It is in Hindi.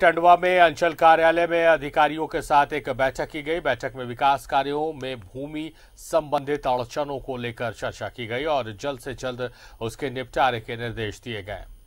टंडवा में अंचल कार्यालय में अधिकारियों के साथ एक बैठक की गई बैठक में विकास कार्यों में भूमि संबंधित अड़चनों को लेकर चर्चा की गई और जल्द से जल्द उसके निपटारे के निर्देश दिए गए